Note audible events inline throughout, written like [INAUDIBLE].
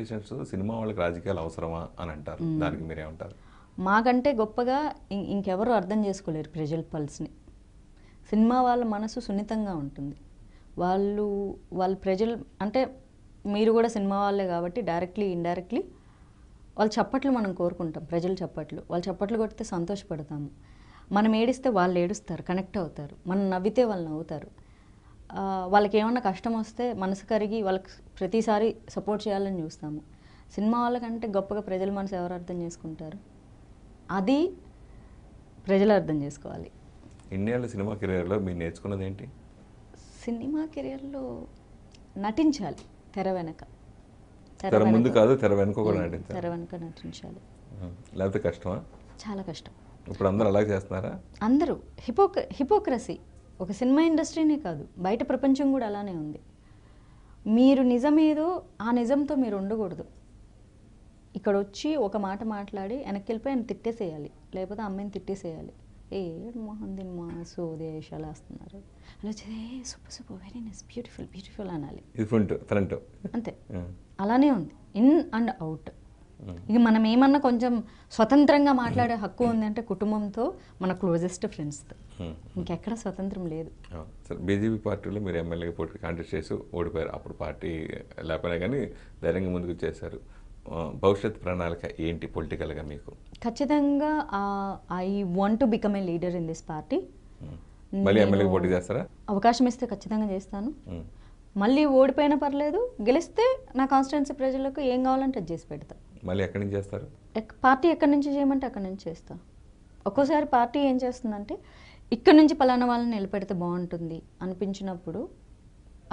Expectations cinema వాళ్ళకి రాజకీయాలు అవసరమా అని అంటారు దానికి ఏమంటారు మాకంటే గొప్పగా ఇంకెవరూ అర్థం చేసుకోలేరు ప్రజల పల్స్ని సినిమా వాళ్ళ మనసు సున్నితంగా ఉంటుంది వాళ్ళు వాళ్ళ ప్రజలు అంటే మీరు కూడా సినిమా వాళ్ళే కాబట్టి డైరెక్ట్లీ ఇండైరెక్ట్లీ వాళ్ళ చప్పట్లు మనం కోరుకుంటాం ప్రజలు చప్పట్లు వాళ్ళు చప్పట్లు కొడితే సంతోషపడతాము మనం ఏడిస్తే వాళ్ళు ఏడుస్తారు కనెక్ట్ అవుతారు మనం నవ్వితే వాళ్ళు నవ్వుతారు వాళ్ళకి ఏమన్నా కష్టం వస్తే మనసు కరిగి వాళ్ళకి ప్రతిసారి సపోర్ట్ చేయాలని చూస్తాము సినిమా వాళ్ళకంటే గొప్పగా ప్రజల మనసు ఎవరు అర్థం చేసుకుంటారు అది ప్రజలు అర్థం చేసుకోవాలి ఇండియాలో సినిమా కెరియర్లో మీరు నేర్చుకున్నది ఏంటి సినిమా కెరియర్లో నటించాలి తెర వెనక తెర ముందు కాదు తెర వెనక కూడా నటించాలి తెర వెనక నటించాలి లేకపోతే కష్టమా చాలా కష్టం ఇప్పుడు అందరూ అలా చేస్తున్నారా అందరూ హిపోక్ హిపోక్రసీ ఒక సినిమా ఇండస్ట్రీనే కాదు బయట ప్రపంచం కూడా అలానే ఉంది మీరు నిజమేదో ఆ నిజంతో మీరు ఉండకూడదు ఇక్కడ వచ్చి ఒక మాట మాట్లాడి వెనక్కి వెళ్ళిపోయి ఆయన తిట్టేసేయాలి లేకపోతే అమ్మాయిని తిట్టేసేయాలి ఏ మొహం దీని మా సోది వస్తున్నారు అలా వచ్చేది super super very nice beautiful beautiful అనాలి ఫ్రంట్ అంతే అలానే ఉంది ఇన్ అండ్ అవుట్ ఇక మనం ఏమన్నా కొంచెం స్వతంత్రంగా మాట్లాడే హక్కు ఉందంటే కుటుంబంతో మన క్లోజెస్ట్ ఫ్రెండ్స్తో hmm. ఇంకెక్కడ స్వతంత్రం లేదు సార్ బీజేపీ పార్టీలో మీరు ఎమ్మెల్యేగా పోటీ కాంటెస్ట్ చేసి ఓడిపోయారు అప్పుడు పార్టీ లేకపోయినా కానీ ధైర్యంగా ముందుకు చేశారు భవిష్యత్ ప్రణాళిక ఏంటి పొలిటికల్గా మీకు ఖచ్చితంగా I want to become a leader in this party మళ్ళీ ఎమ్మెల్యే పోటీ చేస్తారా అవకాశం ఇస్తే ఖచ్చితంగా చేస్తాను hmm. మళ్ళీ ఓడిపోయినా పర్లేదు గెలిస్తే నా కాన్స్టిట్యున్సీ ప్రజలకు ఏం కావాలంటే అది చేసి పెడతా మళ్ళీ ఎక్కడి నుంచి చేస్తారు పార్టీ ఎక్కడి నుంచి చేయమంటే అక్కడి నుంచి చేస్తాం ఒక్కోసారి పార్టీ ఏం చేస్తుందంటే ఇక్కడ నుంచి పలానా వాళ్ళని నిలబెడితే బాగుంటుంది అనిపించినప్పుడు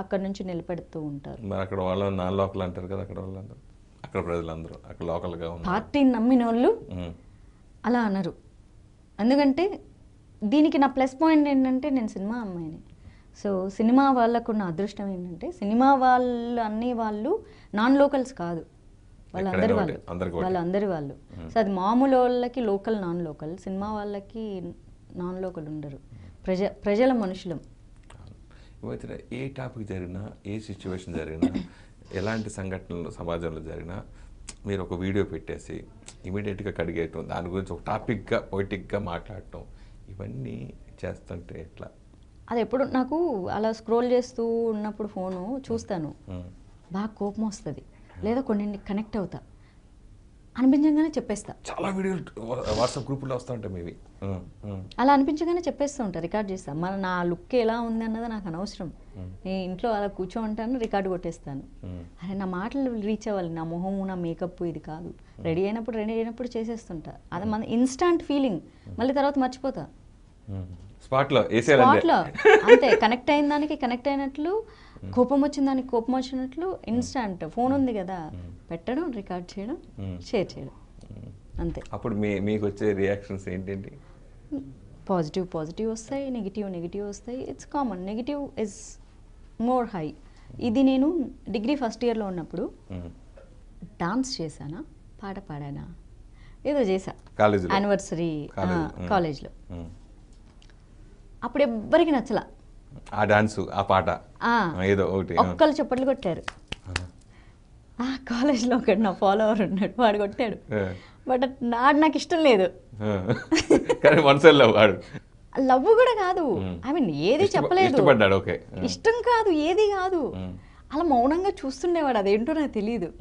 అక్కడ నుంచి నిలబెడుతూ ఉంటారు మరి అక్కడ వాళ్ళు నా లోకల్ అంటారు కదా అక్కడ వాళ్ళందరూ అక్కడ ప్రజలందరూ అక్కడ లోకల్గా పార్టీని నమ్మిన వాళ్ళు అలా అనరు ఎందుకంటే దీనికి నా ప్లస్ పాయింట్ ఏంటంటే నేను సినిమా అమ్మాయిని సో సినిమా వాళ్ళకున్న అదృష్టం ఏంటంటే సినిమా వాళ్ళు అన్ని వాళ్ళు నాన్ లోకల్స్ కాదు వాళ్ళందరి వాళ్ళు వాళ్ళందరి వాళ్ళు సో అది మామూలు వాళ్ళకి లోకల్ నాన్ లోకల్ సినిమా వాళ్ళకి నాన్ లోకల్ ఉండరు ప్రజ ప్రజల మనుషులు ఏ టాపిక్ జరిగినా ఏ సిచ్యువేషన్ జరిగినా [LAUGHS] ఎలాంటి సంఘటనలు సమాజంలో జరిగినా మీరు ఒక వీడియో పెట్టేసి ఇమీడియట్గా కడిగేయటం దాని గురించి ఒక టాపిక్గా పొయిటిక్గా మాట్లాడటం ఇవన్నీ చేస్తుంటే ఎట్లా అది ఎప్పుడు నాకు అలా స్క్రోల్ చేస్తూ ఉన్నప్పుడు ఫోను చూస్తాను బాగా కోపం వస్తుంది లేదా కొన్ని కనెక్ట్ అవుతా అనిపించగానే చెప్పేస్తా చాలా వీడియోలు వాట్సాప్ గ్రూపుల్లో వస్తూ ఉంటాయి మేబీ hmm, hmm. అలా అనిపించగానే చెప్పేస్తూ ఉంటా రికార్డ్ చేస్తా మన నా లుక్ ఎలా ఉంది అన్నది నాకు అనవసరం నేను hmm. ఇంట్లో అలా కూర్చో ఉంటాను రికార్డు కొట్టేస్తాను అరే నా మాటలు రీచ్ అవ్వాలి నా మొహము నా మేకప్ ఇది కాదు రెడీ అయినప్పుడు రెడీ అయినప్పుడు చేసేస్తుంటా అది మన ఇన్స్టాంట్ ఫీలింగ్ మళ్ళీ తర్వాత మర్చిపోతా స్పాట్లో స్పాట్లో అంతే కనెక్ట్ అయిన దానికి కనెక్ట్ అయినట్లు కోపం వచ్చిన దానికి కోపం వచ్చినట్లు ఇన్స్టాంట్ ఫోన్ ఉంది కదా పెట్టడం రికార్డ్ చేయడం షేర్ చేయడం అంతే అప్పుడు మీ మీకు వచ్చే రియాక్షన్స్ ఏంటంటే పాజిటివ్ పాజిటివ్ వస్తాయి నెగిటివ్ నెగిటివ్ వస్తాయి it's common negative is more high ఇది నేను డిగ్రీ ఫస్ట్ ఇయర్లో ఉన్నప్పుడు డాన్స్ చేశానా పాట పాడానా ఏదో చేశా యానివర్సరీ కాలేజ్లో అప్పుడు ఎవ్వరికి నచ్చలా ఆ డాన్స్ ఆ పాట ఏదో ఒకటి ఒక్కళ్ళు చప్పట్లు కొట్టారు ఆ కాలేజ్లో ఒకటి నా ఫాలోవర్ ఉన్నాడు వాడు కొట్టాడు బట్ నాడు నాకు ఇష్టం లేదు కానీ మనసులో వాడు లవ్ కూడా కాదు ఐ మీన్ ఏది చెప్పలేదు ఇష్టం కాదు ఏది కాదు అలా మౌనంగా చూస్తుండేవాడు అదేంటో నాకు తెలియదు